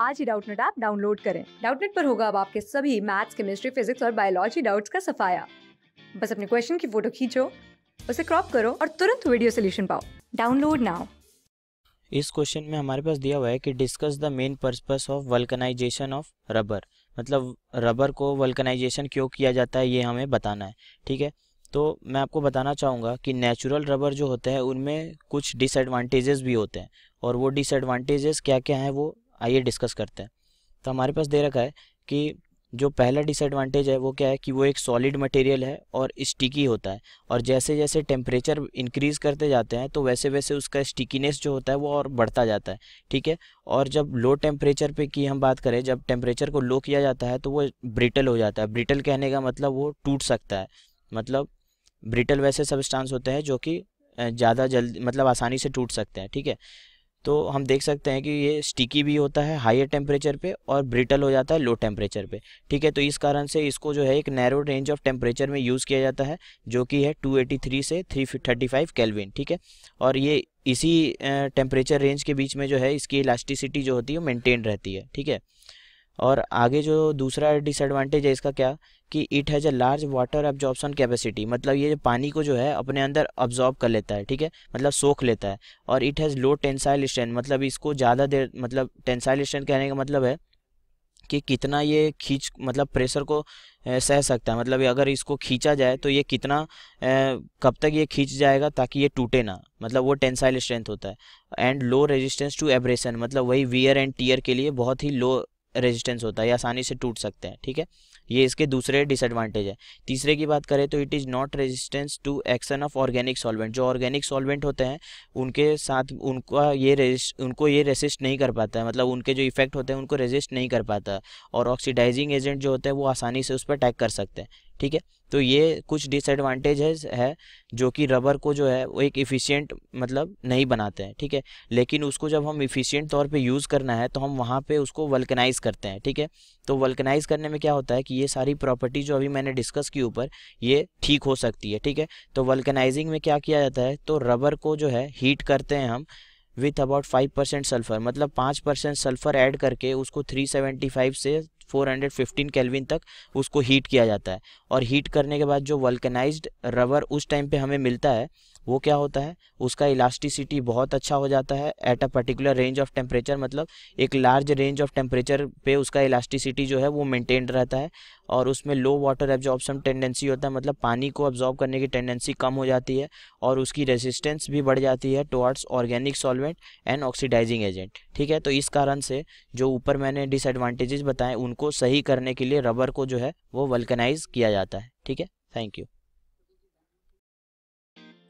आज ही Doubtnet app download करें डाउटनेट पर होगा अब आपके सभी मैथ्स केमिस्ट्री फिजिक्स और बायोलॉजी डाउट्स का सफाया बस अपने क्वेश्चन की फोटो खींचो उसे क्रॉप करो और तुरंत वीडियो सोल्यूशन पाओ डाउनलोड नाउ इस क्वेश्चन में हमारे पास दिया हुआ है कि discuss the main purpose of vulcanization of rubber मतलब रबर को वल्कनाइजेशन क्यों किया जाता है ये हमें बताना है ठीक है तो मैं आपको बताना चाहूँगा कि नेचुरल रबर जो होते हैं उनमें कुछ डिसएडवांटेजेस भी होते हैं और वो डिसएडवांटेजेस क्या क्या हैं वो आइए डिस्कस करते हैं तो हमारे पास दे रखा है कि जो पहला डिसएडवांटेज है वो क्या है कि वो एक सॉलिड मटेरियल है और स्टिकी होता है और जैसे जैसे टेम्परेचर इंक्रीज़ करते जाते हैं तो वैसे वैसे उसका स्टिकीनेस जो होता है वो और बढ़ता जाता है ठीक है और जब लो टेम्परेचर पे की हम बात करें जब टेम्परेचर को लो किया जाता है तो वो ब्रिटल हो जाता है ब्रिटल कहने का मतलब वो टूट सकता है मतलब ब्रिटल वैसे सबस्टांस होते हैं जो कि ज़्यादा जल्दी मतलब आसानी से टूट सकते हैं ठीक है तो हम देख सकते हैं कि ये स्टिकी भी होता है हायर टेम्परेचर पे और ब्रिटल हो जाता है लो टेम्परेचर पे ठीक है तो इस कारण से इसको जो है एक नैरो रेंज ऑफ टेम्परेचर में यूज़ किया जाता है जो कि है 283 से 335 केल्विन ठीक है और ये इसी टेम्परेचर रेंज के बीच में जो है इसकी इलास्टिसिटी जो होती है मेनटेन रहती है ठीक है और आगे जो दूसरा डिसएडवांटेज है इसका क्या कि it has a large water absorption capacity मतलब ये पानी को जो है अपने अंदर अब्जॉर्ब कर लेता है ठीक है मतलब सोख लेता है और it has low tensile strength मतलब इसको ज़्यादा देर मतलब टेंसाइल स्ट्रेंथ कहने का मतलब है कि कितना ये खींच मतलब प्रेशर को सह सकता है मतलब अगर इसको खींचा जाए तो ये कितना कब तक ये खींच जाएगा ताकि ये टूटे ना मतलब वो टेंसाइल स्ट्रेंथ होता है and low resistance to abrasion मतलब वही वियर एंड टीयर के लिए बहुत ही लो रेजिस्टेंस होता है ये आसानी से टूट सकते हैं ठीक है ये इसके दूसरे डिसएडवांटेज है तीसरे की बात करें तो it is not resistance to action of organic solvent जो ऑर्गेनिक सॉल्वेंट होते हैं उनके साथ उनका ये उनको ये रेजिस्ट नहीं कर पाता है मतलब उनके जो इफेक्ट होते हैं उनको रेजिस्ट नहीं कर पाता और ऑक्सीडाइजिंग एजेंट जो होते हैं वो आसानी से उस पर अटैक कर सकते हैं ठीक है तो ये कुछ डिसएडवांटेजेस है जो कि रबर को जो है वो एक इफ़िशियंट मतलब नहीं बनाते हैं ठीक है लेकिन उसको जब हम इफ़िशियंट तौर पे यूज़ करना है तो हम वहाँ पे उसको वल्कनाइज़ करते हैं ठीक है तो वल्कनाइज़ करने में क्या होता है कि ये सारी प्रॉपर्टी जो अभी मैंने डिस्कस की ऊपर ये ठीक हो सकती है ठीक है तो वल्कनाइजिंग में क्या किया जाता है तो रबर को जो है हीट करते हैं हम with about five percent sulphur मतलब पाँच परसेंट सल्फ़र ऐड करके उसको थ्री सेवेंटी फाइव से 415 केल्विन तक उसको हीट किया जाता है और हीट करने के बाद जो वल्कनाइज्ड रबर उस टाइम पे हमें मिलता है वो क्या होता है उसका इलास्टिसिटी बहुत अच्छा हो जाता है at a particular range of temperature मतलब एक लार्ज रेंज ऑफ टेम्परेचर पे उसका इलास्टिसिटी जो है वो मेंटेन्ड रहता है और उसमें लो वाटर एब्जॉर्बसन टेंडेंसी होता है मतलब पानी को ऑब्जॉर्ब करने की टेंडेंसी कम हो जाती है और उसकी रेजिस्टेंस भी बढ़ जाती है towards organic solvent and oxidizing agent ठीक है तो इस कारण से जो ऊपर मैंने डिसएडवांटेजेस बताएं उनको सही करने के लिए रबर को जो है वो वल्कनाइज किया जाता है ठीक है थैंक यू